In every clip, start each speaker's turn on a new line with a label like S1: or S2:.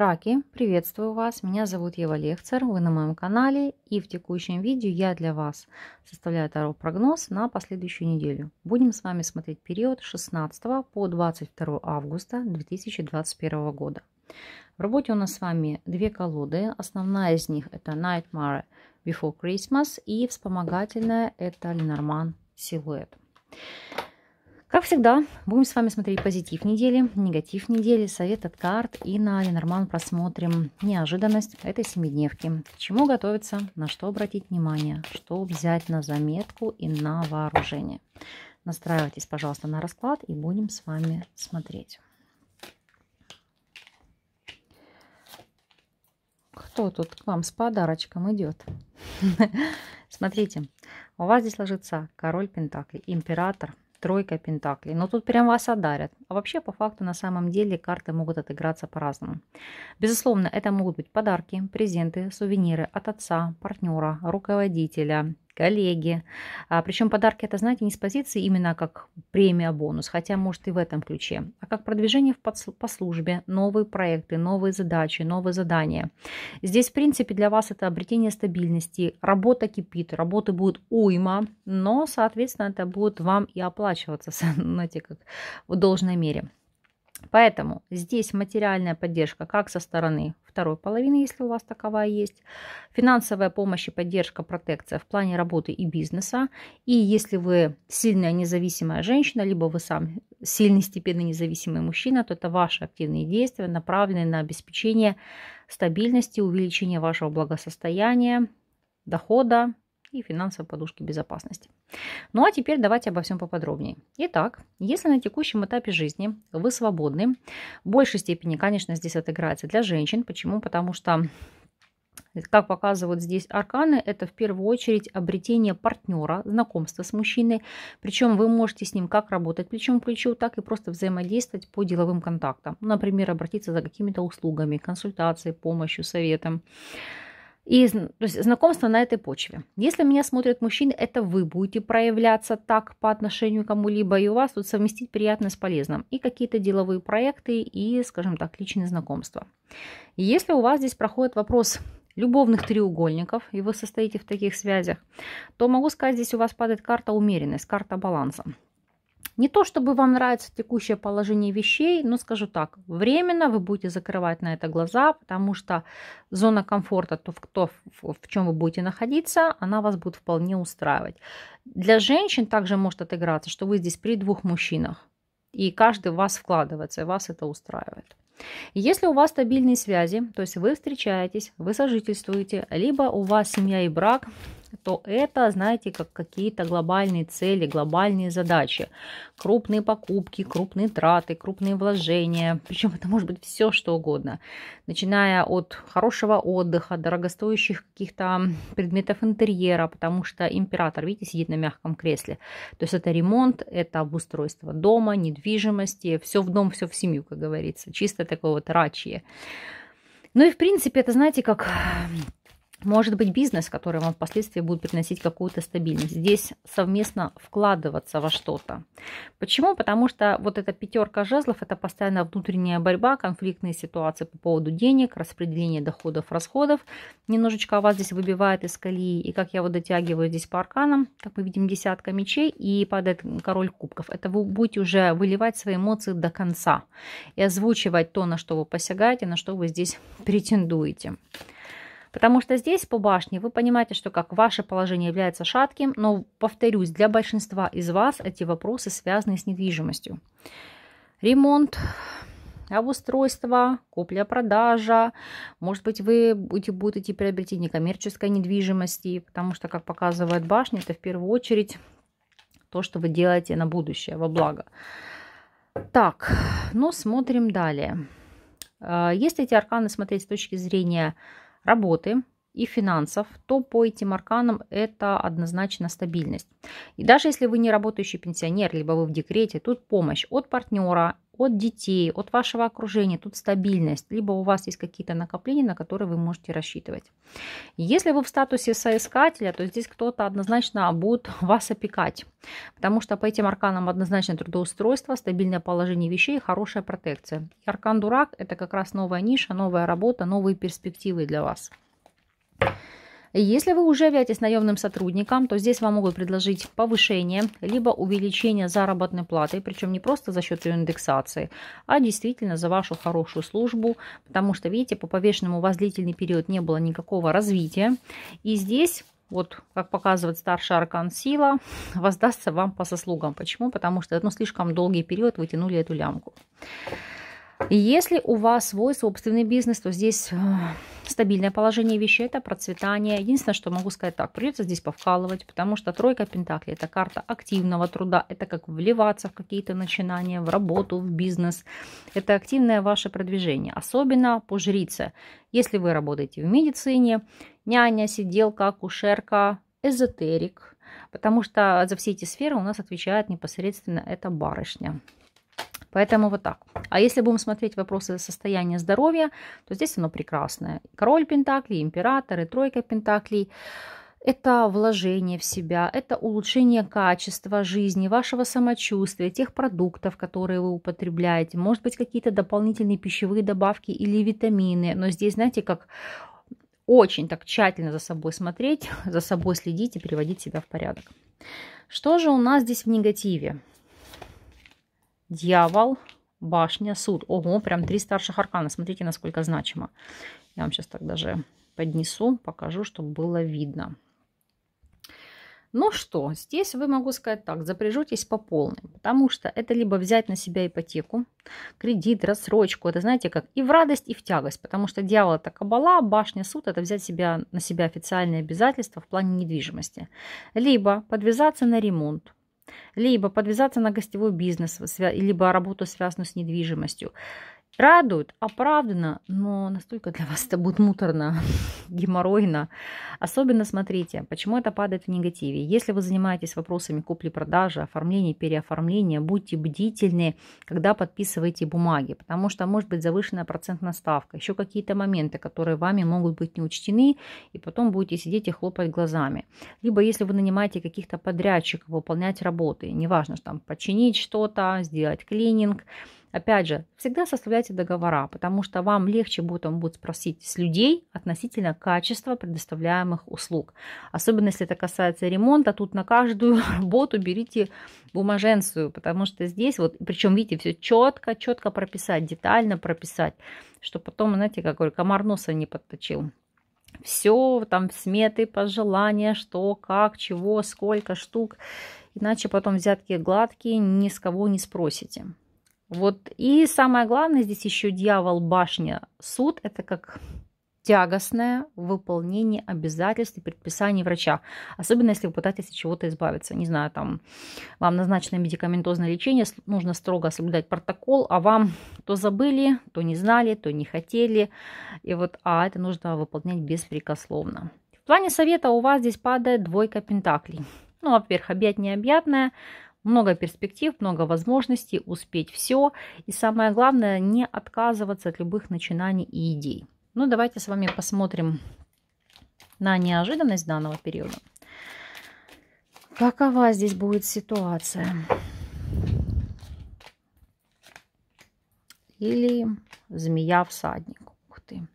S1: Раки, приветствую вас, меня зовут Ева Лехцер, вы на моем канале и в текущем видео я для вас составляю таро-прогноз на последующую неделю. Будем с вами смотреть период 16 по 22 августа 2021 года. В работе у нас с вами две колоды, основная из них это Nightmare Before Christmas и вспомогательная это Ленорман Силуэт. Как всегда, будем с вами смотреть позитив недели, негатив недели, совет от карт. И на Ленорман просмотрим неожиданность этой семидневки. К чему готовиться, на что обратить внимание, что взять на заметку и на вооружение. Настраивайтесь, пожалуйста, на расклад и будем с вами смотреть. Кто тут к вам с подарочком идет? Смотрите, у вас здесь ложится король Пентакли, император – тройка пентаклей. Но тут прям вас одарят. А вообще, по факту, на самом деле, карты могут отыграться по-разному. Безусловно, это могут быть подарки, презенты, сувениры от отца, партнера, руководителя, коллеги. А, причем подарки это, знаете, не с позиции именно как премия, а бонус, хотя может и в этом ключе, а как продвижение в по службе, новые проекты, новые задачи, новые задания. Здесь, в принципе, для вас это обретение стабильности, работа кипит, работы будет уйма, но, соответственно, это будет вам и оплачиваться, знаете, как в должной мере. Поэтому здесь материальная поддержка как со стороны второй половины, если у вас таковая есть, финансовая помощь и поддержка, протекция в плане работы и бизнеса. И если вы сильная независимая женщина, либо вы сам сильный степенно независимый мужчина, то это ваши активные действия, направленные на обеспечение стабильности, увеличение вашего благосостояния, дохода, и финансовой подушки безопасности. Ну а теперь давайте обо всем поподробнее. Итак, если на текущем этапе жизни вы свободны, в большей степени, конечно, здесь отыграется для женщин. Почему? Потому что как показывают здесь арканы, это в первую очередь обретение партнера, знакомство с мужчиной. Причем вы можете с ним как работать плечом к плечу, так и просто взаимодействовать по деловым контактам. Например, обратиться за какими-то услугами, консультацией, помощью, советом. И то есть, знакомство на этой почве. Если меня смотрят мужчины, это вы будете проявляться так по отношению к кому-либо, и у вас тут совместить приятное с полезным. И какие-то деловые проекты, и, скажем так, личные знакомства. И если у вас здесь проходит вопрос любовных треугольников, и вы состоите в таких связях, то могу сказать, здесь у вас падает карта умеренность, карта баланса. Не то, чтобы вам нравится текущее положение вещей, но скажу так, временно вы будете закрывать на это глаза, потому что зона комфорта, то, в, то в, в чем вы будете находиться, она вас будет вполне устраивать. Для женщин также может отыграться, что вы здесь при двух мужчинах, и каждый в вас вкладывается, и вас это устраивает. Если у вас стабильные связи, то есть вы встречаетесь, вы сожительствуете, либо у вас семья и брак – то это, знаете, как какие-то глобальные цели, глобальные задачи. Крупные покупки, крупные траты, крупные вложения. Причем это может быть все, что угодно. Начиная от хорошего отдыха, дорогостоящих каких-то предметов интерьера, потому что император, видите, сидит на мягком кресле. То есть это ремонт, это обустройство дома, недвижимости, все в дом, все в семью, как говорится. Чисто такое вот рачье. Ну и в принципе это, знаете, как может быть бизнес, который вам впоследствии будет приносить какую-то стабильность. Здесь совместно вкладываться во что-то. Почему? Потому что вот эта пятерка жезлов – это постоянная внутренняя борьба, конфликтные ситуации по поводу денег, распределение доходов, расходов. Немножечко вас здесь выбивает из колеи. И как я вот дотягиваю здесь по арканам, как мы видим, десятка мечей и падает король кубков. Это вы будете уже выливать свои эмоции до конца и озвучивать то, на что вы посягаете, на что вы здесь претендуете. Потому что здесь по башне вы понимаете, что как ваше положение является шатким, но, повторюсь, для большинства из вас эти вопросы связаны с недвижимостью. Ремонт, обустройство, купля-продажа. Может быть, вы будете, будете приобретение коммерческой недвижимости, потому что, как показывает башня, это в первую очередь то, что вы делаете на будущее, во благо. Так, ну смотрим далее. Э, Если эти арканы смотреть с точки зрения работы и финансов, то по этим арканам это однозначно стабильность. И даже если вы не работающий пенсионер, либо вы в декрете, тут помощь от партнера, от детей, от вашего окружения, тут стабильность, либо у вас есть какие-то накопления, на которые вы можете рассчитывать. Если вы в статусе соискателя, то здесь кто-то однозначно будет вас опекать, потому что по этим арканам однозначно трудоустройство, стабильное положение вещей, хорошая протекция. И аркан дурак – это как раз новая ниша, новая работа, новые перспективы для вас. Если вы уже являетесь наемным сотрудником, то здесь вам могут предложить повышение, либо увеличение заработной платы, причем не просто за счет ее индексации, а действительно за вашу хорошую службу, потому что, видите, по повешенному вас длительный период не было никакого развития. И здесь вот как показывает старший аркан сила, воздастся вам по заслугам. Почему? Потому что ну, слишком долгий период вы тянули эту лямку. Если у вас свой собственный бизнес, то здесь э, стабильное положение вещей, это процветание. Единственное, что могу сказать так, придется здесь повкалывать, потому что тройка Пентаклей – это карта активного труда, это как вливаться в какие-то начинания, в работу, в бизнес. Это активное ваше продвижение, особенно по жрице. Если вы работаете в медицине, няня, сиделка, акушерка, эзотерик, потому что за все эти сферы у нас отвечает непосредственно эта барышня. Поэтому вот так. А если будем смотреть вопросы состояния здоровья, то здесь оно прекрасное. Король Пентаклей, император и тройка Пентаклей это вложение в себя, это улучшение качества жизни, вашего самочувствия, тех продуктов, которые вы употребляете, может быть, какие-то дополнительные пищевые добавки или витамины. Но здесь, знаете, как очень так тщательно за собой смотреть, за собой следить и приводить себя в порядок. Что же у нас здесь в негативе? Дьявол, башня, суд. Ого, прям три старших аркана. Смотрите, насколько значимо. Я вам сейчас так даже поднесу, покажу, чтобы было видно. Ну что, здесь вы могу сказать так, запряжетесь по полной, потому что это либо взять на себя ипотеку, кредит, рассрочку, это знаете как и в радость, и в тягость, потому что дьявол это кабала, башня, суд, это взять себя, на себя официальные обязательства в плане недвижимости, либо подвязаться на ремонт, либо подвязаться на гостевой бизнес, либо работу, связанную с недвижимостью, радуют, оправданно, но настолько для вас это будет муторно, геморройно. Особенно смотрите, почему это падает в негативе. Если вы занимаетесь вопросами купли-продажи, оформления, переоформления, будьте бдительны, когда подписываете бумаги, потому что может быть завышенная процентная ставка, еще какие-то моменты, которые вами могут быть не учтены, и потом будете сидеть и хлопать глазами. Либо если вы нанимаете каких-то подрядчиков выполнять работы, неважно, что там починить что-то, сделать клининг – Опять же, всегда составляйте договора, потому что вам легче будет он будет спросить с людей относительно качества предоставляемых услуг. Особенно если это касается ремонта, тут на каждую работу берите бумаженцию, потому что здесь вот, причем видите, все четко, четко прописать, детально прописать, чтобы потом, знаете, как говорю, комар носа не подточил все, там сметы, пожелания, что, как, чего, сколько штук. Иначе потом взятки гладкие, ни с кого не спросите. Вот. И самое главное здесь еще дьявол башня. Суд – это как тягостное выполнение обязательств и предписаний врача, особенно если вы пытаетесь от чего-то избавиться. Не знаю, там вам назначено медикаментозное лечение, нужно строго соблюдать протокол, а вам то забыли, то не знали, то не хотели, и вот, а это нужно выполнять беспрекословно. В плане совета у вас здесь падает двойка пентаклей. Ну, во-первых, объять необъятное, много перспектив, много возможностей успеть все. И самое главное, не отказываться от любых начинаний и идей. Ну, давайте с вами посмотрим на неожиданность данного периода. Какова здесь будет ситуация? Или змея-всадник. Ух ты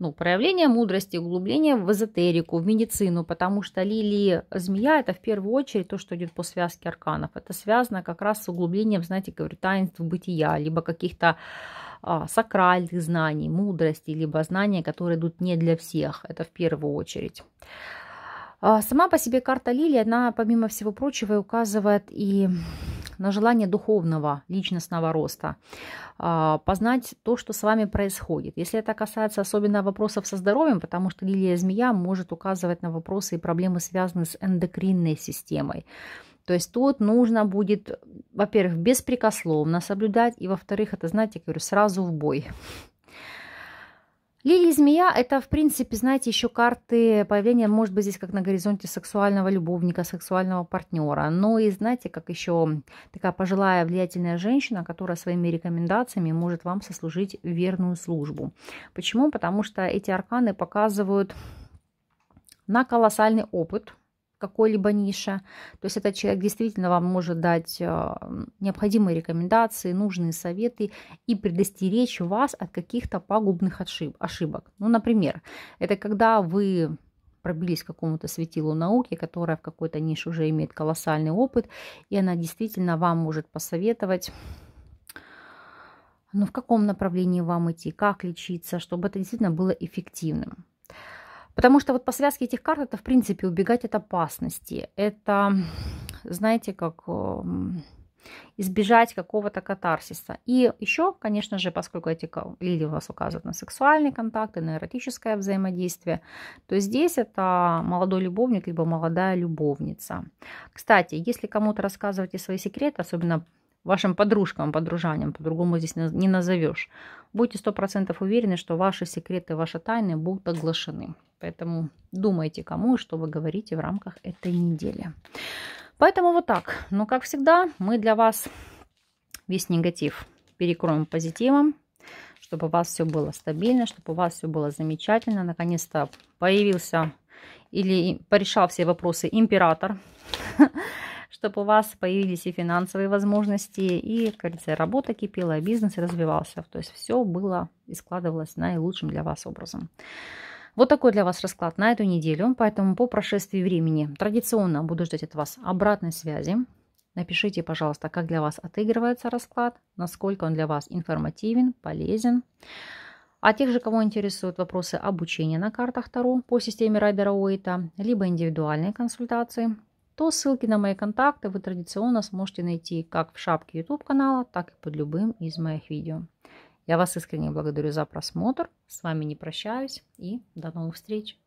S1: ну, проявление мудрости, углубление в эзотерику, в медицину, потому что лилии змея это в первую очередь то, что идет по связке арканов. Это связано как раз с углублением, знаете, говорю, таинств бытия, либо каких-то а, сакральных знаний, мудрости, либо знания, которые идут не для всех. Это в первую очередь. А, сама по себе карта лилии, она, помимо всего прочего, указывает и на желание духовного, личностного роста, а, познать то, что с вами происходит. Если это касается особенно вопросов со здоровьем, потому что лилия змея может указывать на вопросы и проблемы, связанные с эндокринной системой. То есть тут нужно будет, во-первых, беспрекословно соблюдать, и во-вторых, это, знаете, я говорю, сразу в бой. Лилия змея – это, в принципе, знаете, еще карты появления, может быть, здесь как на горизонте сексуального любовника, сексуального партнера. Но и, знаете, как еще такая пожилая влиятельная женщина, которая своими рекомендациями может вам сослужить верную службу. Почему? Потому что эти арканы показывают на колоссальный опыт – какой-либо нише. То есть этот человек действительно вам может дать э, необходимые рекомендации, нужные советы и предостеречь вас от каких-то пагубных ошибок. Ну, например, это когда вы пробились к какому-то светилу науки, которая в какой-то нише уже имеет колоссальный опыт, и она действительно вам может посоветовать но ну, в каком направлении вам идти, как лечиться, чтобы это действительно было эффективным. Потому что вот по связке этих карт это, в принципе, убегать от опасности. Это, знаете, как эм, избежать какого-то катарсиса. И еще, конечно же, поскольку эти лилии у вас указывают на сексуальный контакт и на эротическое взаимодействие, то здесь это молодой любовник либо молодая любовница. Кстати, если кому-то рассказывать свои секреты, особенно вашим подружкам, подружаням, по-другому здесь не назовешь, будьте 100% уверены, что ваши секреты, ваши тайны будут оглашены. Поэтому думайте, кому и что вы говорите в рамках этой недели. Поэтому вот так. Но, как всегда, мы для вас весь негатив перекроем позитивом, чтобы у вас все было стабильно, чтобы у вас все было замечательно. Наконец-то появился или порешал все вопросы император, чтобы у вас появились и финансовые возможности, и, как говорится, работа кипела, бизнес развивался. То есть все было и складывалось наилучшим для вас образом. Вот такой для вас расклад на эту неделю. Поэтому по прошествии времени традиционно буду ждать от вас обратной связи. Напишите, пожалуйста, как для вас отыгрывается расклад, насколько он для вас информативен, полезен. А тех же, кого интересуют вопросы обучения на картах Таро по системе Райдера Уэйта, либо индивидуальные консультации, то ссылки на мои контакты вы традиционно сможете найти как в шапке YouTube канала, так и под любым из моих видео. Я вас искренне благодарю за просмотр. С вами не прощаюсь и до новых встреч.